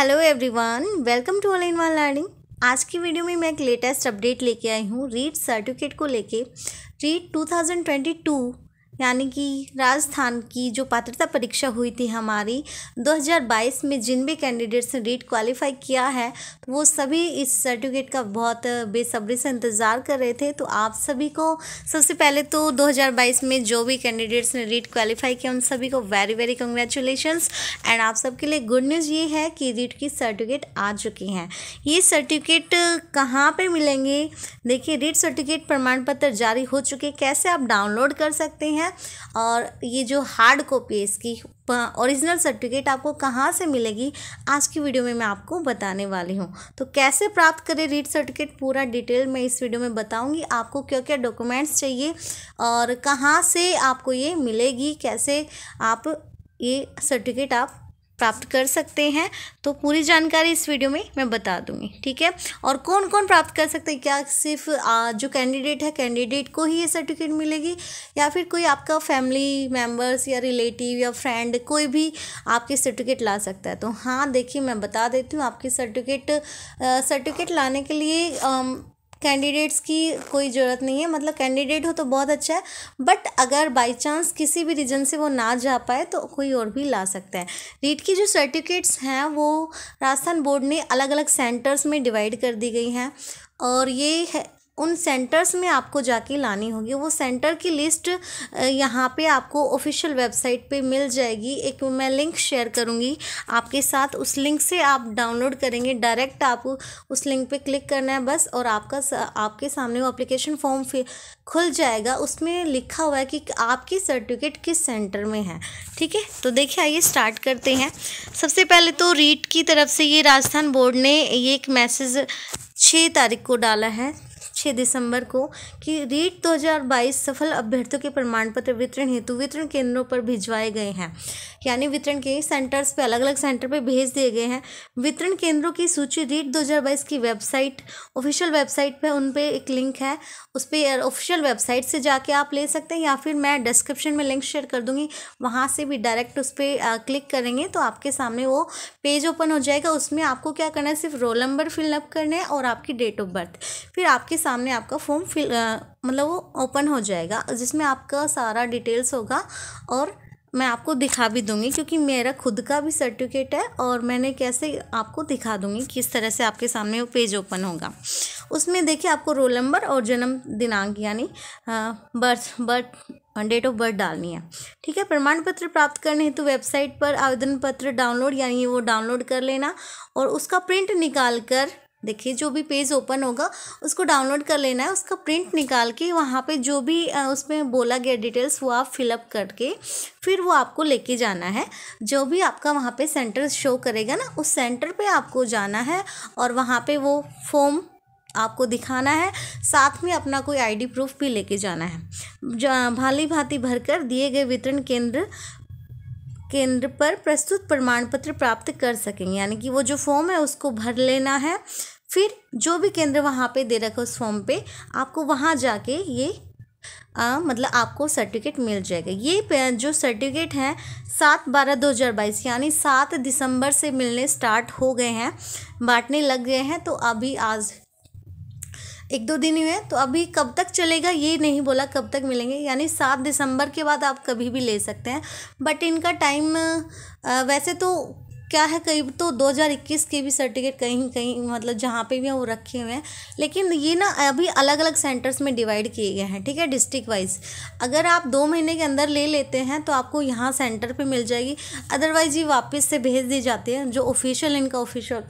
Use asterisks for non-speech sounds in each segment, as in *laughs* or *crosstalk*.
hello everyone welcome to all in one learning आज की video में मैं एक लेटेस्ट अपडेट लेके आई हूँ रीट सर्टिफिकेट को लेके रीट 2022 यानी कि राजस्थान की जो पात्रता परीक्षा हुई थी हमारी 2022 में जिन भी कैंडिडेट्स ने रीट क्वालिफाई किया है तो वो सभी इस सर्टिफिकेट का बहुत बेसब्री से इंतज़ार कर रहे थे तो आप सभी को सबसे पहले तो 2022 में जो भी कैंडिडेट्स ने रीट क्वालिफाई किया उन सभी को वेरी वेरी कंग्रेचुलेशन एंड आप सबके लिए गुड न्यूज़ ये है कि रीट की सर्टिफिकेट आ चुकी हैं ये सर्टिफिकेट कहाँ पर मिलेंगे देखिए रीट सर्टिफिकेट प्रमाण पत्र जारी हो चुके कैसे आप डाउनलोड कर सकते हैं है और ये जो हार्ड कॉपी है इसकी ओरिजिनल सर्टिफिकेट आपको कहाँ से मिलेगी आज की वीडियो में मैं आपको बताने वाली हूँ तो कैसे प्राप्त करें रीड सर्टिफिकेट पूरा डिटेल मैं इस वीडियो में बताऊँगी आपको क्या क्या डॉक्यूमेंट्स चाहिए और कहाँ से आपको ये मिलेगी कैसे आप ये सर्टिफिकेट आप प्राप्त कर सकते हैं तो पूरी जानकारी इस वीडियो में मैं बता दूंगी ठीक है और कौन कौन प्राप्त कर सकते हैं क्या सिर्फ जो कैंडिडेट है कैंडिडेट को ही ये सर्टिफिकेट मिलेगी या फिर कोई आपका फैमिली मेम्बर्स या रिलेटिव या फ्रेंड कोई भी आपके सर्टिफिकेट ला सकता है तो हाँ देखिए मैं बता देती हूँ आपकी सर्टिफिकेट सर्टिफिकेट लाने के लिए कैंडिडेट्स की कोई ज़रूरत नहीं है मतलब कैंडिडेट हो तो बहुत अच्छा है बट अगर बाई चांस किसी भी रीजन से वो ना जा पाए तो कोई और भी ला सकता है रीट की जो सर्टिफिकेट्स हैं वो राजस्थान बोर्ड ने अलग अलग सेंटर्स में डिवाइड कर दी गई हैं और ये है उन सेंटर्स में आपको जाके लानी होगी वो सेंटर की लिस्ट यहाँ पे आपको ऑफिशियल वेबसाइट पे मिल जाएगी एक मैं लिंक शेयर करूँगी आपके साथ उस लिंक से आप डाउनलोड करेंगे डायरेक्ट आप उस लिंक पे क्लिक करना है बस और आपका आपके सामने वो अप्लीकेशन फॉर्म खुल जाएगा उसमें लिखा हुआ है कि आपकी सर्टिफिकेट किस सेंटर में है ठीक है तो देखिए आइए स्टार्ट करते हैं सबसे पहले तो रीट की तरफ से ये राजस्थान बोर्ड ने ये एक मैसेज छः तारीख को डाला है छः दिसंबर को कि रीट 2022 सफल अभ्यर्थियों के प्रमाण पत्र वितरण हेतु वितरण केंद्रों पर भिजवाए गए हैं यानी वितरण के सेंटर्स पे अलग अलग सेंटर पे भेज दिए गए हैं वितरण केंद्रों की सूची रीट 2022 की वेबसाइट ऑफिशियल वेबसाइट पे उन पर एक लिंक है उस पर ऑफिशियल वेबसाइट से जाके आप ले सकते हैं या फिर मैं डिस्क्रिप्शन में लिंक शेयर कर दूँगी वहाँ से भी डायरेक्ट उस पर क्लिक करेंगे तो आपके सामने वो पेज ओपन हो जाएगा उसमें आपको क्या करना है सिर्फ रोल नंबर फिलअप करना है और आपकी डेट ऑफ बर्थ फिर आपके सामने आपका फॉर्म फिल मतलब वो ओपन हो जाएगा जिसमें आपका सारा डिटेल्स होगा और मैं आपको दिखा भी दूंगी क्योंकि मेरा खुद का भी सर्टिफिकेट है और मैंने कैसे आपको दिखा दूंगी किस तरह से आपके सामने वो पेज ओपन होगा उसमें देखिए आपको रोल नंबर और जन्म दिनांक यानी birth birth date of birth डालनी है ठीक है प्रमाण पत्र प्राप्त करने हेतु वेबसाइट पर आवेदन पत्र डाउनलोड यानी वो डाउनलोड कर लेना और उसका प्रिंट निकाल कर देखिए जो भी पेज ओपन होगा उसको डाउनलोड कर लेना है उसका प्रिंट निकाल के वहाँ पे जो भी उसमें बोला गया डिटेल्स वो आप फिलअप करके फिर वो आपको लेके जाना है जो भी आपका वहाँ पे सेंटर शो करेगा ना उस सेंटर पे आपको जाना है और वहाँ पे वो फॉर्म आपको दिखाना है साथ में अपना कोई आईडी प्रूफ भी लेके जाना है भाली भांति भरकर दिए गए वितरण केंद्र केंद्र पर प्रस्तुत प्रमाण पत्र प्राप्त कर सकेंगे यानी कि वो जो फॉर्म है उसको भर लेना है फिर जो भी केंद्र वहाँ पे दे रखा उस फॉर्म पे आपको वहाँ जाके ये आ, मतलब आपको सर्टिफिकेट मिल जाएगा ये जो सर्टिफिकेट हैं सात बारह दो हज़ार बाईस यानी सात दिसंबर से मिलने स्टार्ट हो गए हैं बांटने लग गए हैं तो अभी आज एक दो दिन हुए तो अभी कब तक चलेगा ये नहीं बोला कब तक मिलेंगे यानी सात दिसंबर के बाद आप कभी भी ले सकते हैं बट इनका टाइम वैसे तो क्या है कई तो 2021 के भी सर्टिफिकेट कहीं कहीं मतलब जहाँ पे भी हैं वो रखे हुए हैं लेकिन ये ना अभी अलग अलग सेंटर्स में डिवाइड किए गए हैं ठीक है डिस्ट्रिक्ट वाइज अगर आप दो महीने के अंदर ले लेते हैं तो आपको यहाँ सेंटर पे मिल जाएगी अदरवाइज़ ये वापस से भेज दी जाती है जो ऑफिशियल इनका ऑफिशियल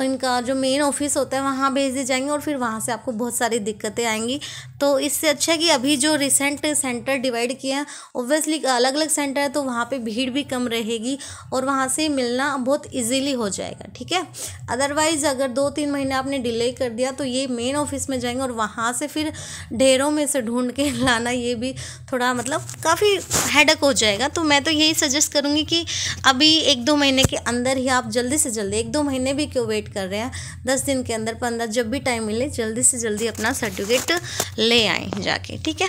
इनका जो मेन ऑफिस होता है वहाँ भेज दिए जाएंगे और फिर वहाँ से आपको बहुत सारी दिक्कतें आएंगी तो इससे अच्छा है कि अभी जो रिसेंट सेंटर डिवाइड किए हैं ओब्वियसली अलग अलग सेंटर है तो वहाँ पे भीड़ भी कम रहेगी और वहाँ से मिलना बहुत इजीली हो जाएगा ठीक है अदरवाइज़ अगर दो तीन महीने आपने डिले कर दिया तो ये मेन ऑफिस में जाएंगे और वहाँ से फिर ढेरों में से ढूंढ के *laughs* लाना ये भी थोड़ा मतलब काफ़ी हैडक हो जाएगा तो मैं तो यही सजेस्ट करूँगी कि अभी एक दो महीने के अंदर ही आप जल्दी से जल्दी एक दो महीने भी क्यों वेट वेट कर रहे हैं दस दिन के अंदर पंद्रह जब भी टाइम मिले जल्दी से जल्दी अपना सर्टिफिकेट ले आए जाके ठीक है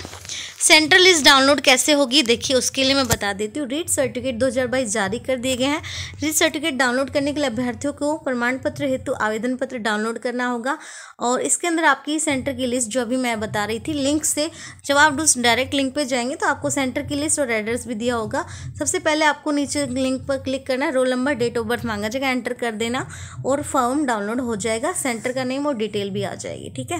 सेंट्रल लिस्ट डाउनलोड कैसे होगी देखिए उसके लिए मैं बता देती हूँ रीट सर्टिफिकेट 2022 जारी कर दिए गए हैं रीट सर्टिफिकेट डाउनलोड करने के लिए अभ्यर्थियों को प्रमाण पत्र हेतु आवेदन पत्र डाउनलोड करना होगा और इसके अंदर आपकी सेंटर की लिस्ट जो अभी मैं बता रही थी लिंक से जब आप उस डायरेक्ट लिंक पर जाएंगे तो आपको सेंटर की लिस्ट और एड्रेस भी दिया होगा सबसे पहले आपको नीचे लिंक पर क्लिक करना है roll number date of birth मांगा जाएगा एंटर कर देना और फॉर्म डाउनलोड हो जाएगा सेंटर का नेम और डिटेल भी आ जाएगी ठीक है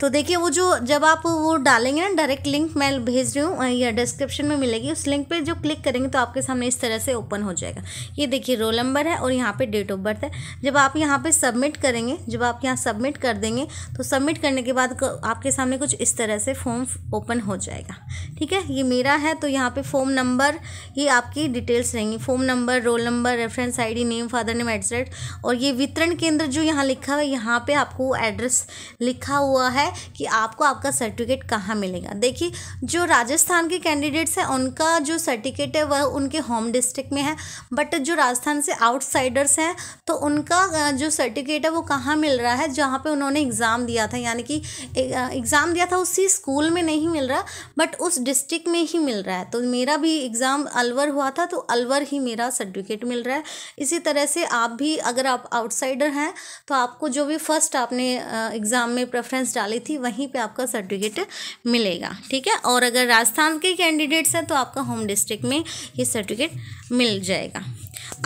तो देखिए वो जो जब आप वो डालेंगे ना डायरेक्ट लिंक मैं भेज रही हूँ या डिस्क्रिप्शन में मिलेगी उस लिंक पे जो क्लिक करेंगे तो आपके सामने इस तरह से ओपन हो जाएगा ये देखिए रोल नंबर है और यहाँ पे डेट ऑफ बर्थ है जब आप यहाँ पे सबमिट करेंगे जब आप यहाँ सबमिट कर देंगे तो सबमिट करने के बाद आपके सामने कुछ इस तरह से फॉर्म ओपन हो जाएगा ठीक है ये मेरा है तो यहाँ पे फ़ोन नंबर ये आपकी डिटेल्स रहेंगी phone number roll number reference ID name father name address और ये वितरण केंद्र जो यहाँ लिखा हुआ है यहाँ पे आपको एड्रेस लिखा हुआ है कि आपको आपका सर्टिफिकेट कहाँ मिलेगा देखिए जो राजस्थान के कैंडिडेट्स हैं उनका जो सर्टिफिकेट है वह उनके होम डिस्ट्रिक्ट में है बट जो राजस्थान से आउटसाइडर्स हैं तो उनका जो सर्टिफिकेट है वो कहाँ मिल रहा है जहाँ पर उन्होंने एग्ज़ाम दिया था यानी कि एग्ज़ाम दिया था उसी स्कूल में नहीं मिल रहा बट उस डिस्ट्रिक्ट में ही मिल रहा है तो मेरा भी एग्ज़ाम अलवर हुआ था तो अलवर ही मेरा सर्टिफिकेट मिल रहा है इसी तरह से आप भी अगर आप आउटसाइडर हैं तो आपको जो भी फर्स्ट आपने एग्ज़ाम में प्रेफरेंस डाली थी वहीं पे आपका सर्टिफिकेट मिलेगा ठीक है और अगर राजस्थान के कैंडिडेट्स हैं तो आपका होम डिस्ट्रिक्ट में ये सर्टिफिकेट मिल जाएगा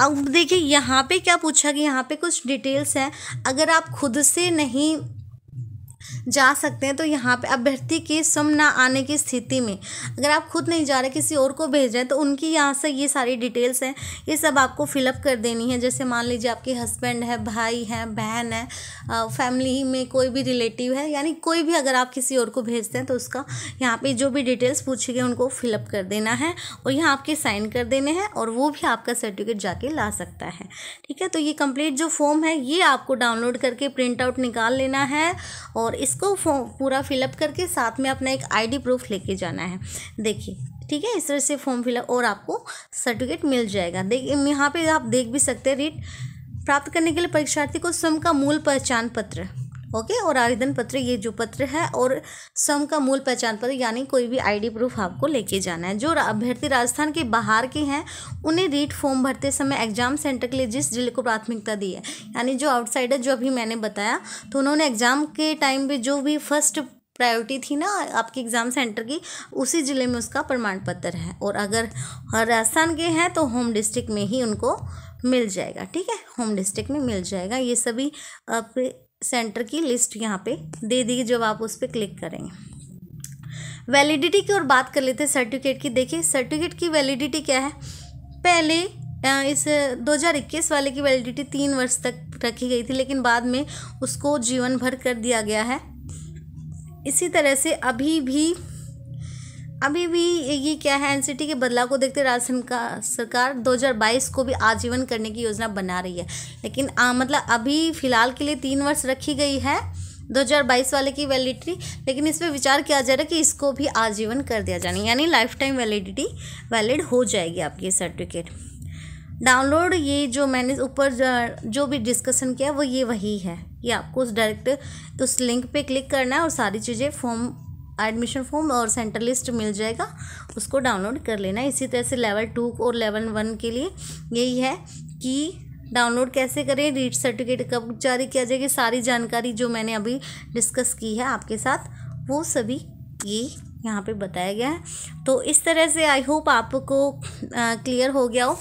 अब देखिए यहाँ पे क्या पूछा कि यहाँ पे कुछ डिटेल्स हैं अगर आप खुद से नहीं जा सकते हैं तो यहाँ पे अभ्यर्थी के सम ना आने की स्थिति में अगर आप खुद नहीं जा रहे किसी और को भेज रहे हैं तो उनकी यहाँ से ये सारी डिटेल्स हैं ये सब आपको फिलअप कर देनी है जैसे मान लीजिए आपके हस्बैंड है भाई है बहन है फैमिली में कोई भी रिलेटिव है यानी कोई भी अगर आप किसी और को भेजते हैं तो उसका यहाँ पर जो भी डिटेल्स पूछी गई उनको फिलअप कर देना है और यहाँ आपके साइन कर देने हैं और वो भी आपका सर्टिफिकेट जाके ला सकता है ठीक है तो ये कंप्लीट जो फॉर्म है ये आपको डाउनलोड करके प्रिंट आउट निकाल लेना है और इस इसको पूरा फिलअप करके साथ में अपना एक आईडी प्रूफ लेके जाना है देखिए ठीक है इस तरह से फॉर्म फिलअप और आपको सर्टिफिकेट मिल जाएगा देखिए यहाँ पे आप देख भी सकते हैं रीट प्राप्त करने के लिए परीक्षार्थी को स्वयं का मूल पहचान पत्र ओके और आवेदन पत्र ये जो पत्र है और सम का मूल पहचान पत्र यानी कोई भी आईडी प्रूफ आपको लेके जाना है जो अभ्यर्थी राजस्थान के बाहर के हैं उन्हें रीट फॉर्म भरते समय एग्जाम सेंटर के लिए जिस जिले को प्राथमिकता दी है यानी जो आउटसाइडर जो अभी मैंने बताया तो उन्होंने एग्ज़ाम के टाइम पर जो भी फर्स्ट प्रायोरिटी थी ना आपके एग्ज़ाम सेंटर की उसी ज़िले में उसका प्रमाण पत्र है और अगर राजस्थान के हैं तो होम डिस्ट्रिक्ट में ही उनको मिल जाएगा ठीक है होम डिस्ट्रिक्ट में मिल जाएगा ये सभी सेंटर की लिस्ट यहाँ पे दे दी जब आप उस पर क्लिक करेंगे वैलिडिटी की और बात कर लेते हैं सर्टिफिकेट की देखिए सर्टिफिकेट की वैलिडिटी क्या है पहले इस 2021 वाले की वैलिडिटी तीन वर्ष तक रखी गई थी लेकिन बाद में उसको जीवन भर कर दिया गया है इसी तरह से अभी भी अभी भी ये क्या है एनसीटी के बदलाव को देखते राजस्थान का सरकार 2022 को भी आजीवन करने की योजना बना रही है लेकिन आ, मतलब अभी फ़िलहाल के लिए तीन वर्ष रखी गई है 2022 वाले की वैलिडिटी लेकिन इस पर विचार किया जा रहा है कि इसको भी आजीवन कर दिया जाना यानी लाइफ टाइम वैलिडिटी वैलिड हो जाएगी आपकी सर्टिफिकेट डाउनलोड ये जो मैंने ऊपर जो भी डिस्कशन किया वो ये वही है ये आपको उस डायरेक्ट उस लिंक पे क्लिक करना है और सारी चीज़ें फॉर्म एडमिशन फॉर्म और सेंटर लिस्ट मिल जाएगा उसको डाउनलोड कर लेना इसी तरह से लेवल टू और लेवल वन के लिए यही है कि डाउनलोड कैसे करें रीट सर्टिफिकेट कब जारी किया जाएगा सारी जानकारी जो मैंने अभी डिस्कस की है आपके साथ वो सभी ये यहाँ पे बताया गया है तो इस तरह से आई होप आपको क्लियर हो गया हो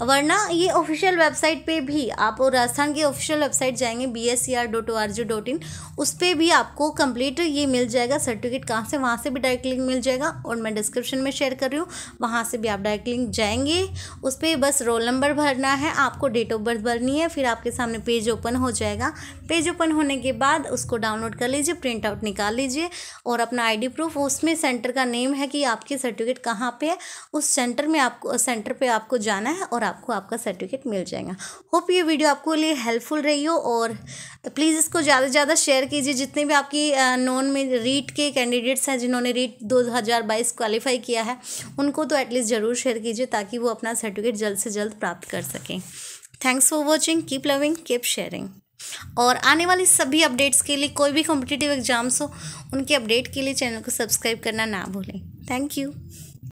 वरना ये ऑफिशियल वेबसाइट पे भी आप राजस्थान की ऑफिशियल वेबसाइट जाएंगे B S C R dot O R G dot in उस पर भी आपको कंप्लीट ये मिल जाएगा सर्टिफिकेट कहाँ से वहाँ से भी डायरेक्ट लिंक मिल जाएगा और मैं डिस्क्रिप्शन में शेयर कर रही हूँ वहाँ से भी आप डायरेक्ट लिंक जाएंगे उस पर बस रोल नंबर भरना है आपको डेट ऑफ बर्थ भरनी है फिर आपके सामने पेज ओपन हो जाएगा पेज ओपन होने के बाद उसको डाउनलोड कर लीजिए प्रिंट आउट निकाल लीजिए और अपना डी प्रूफ उसमें सेंटर का नेम है कि आपकी सर्टिफिकेट कहाँ पर है उस सेंटर में आपको सेंटर पर आपको जाना है और आपको आपका सर्टिफिकेट मिल जाएगा होप ये वीडियो आपको लिए हेल्पफुल रही हो और प्लीज़ इसको ज़्यादा से ज़्यादा शेयर कीजिए जितने भी आपकी नॉन में रीट के कैंडिडेट्स हैं जिन्होंने रीट 2022 क्वालिफाई किया है उनको तो एटलीस्ट ज़रूर शेयर कीजिए ताकि वो अपना सर्टिफिकेट जल्द से जल्द प्राप्त कर सकें thanks for watching keep loving keep sharing और आने वाली सभी अपडेट्स के लिए कोई भी कॉम्पिटिटिव एग्जाम्स हो उनके अपडेट के लिए चैनल को सब्सक्राइब करना ना भूलें थैंक यू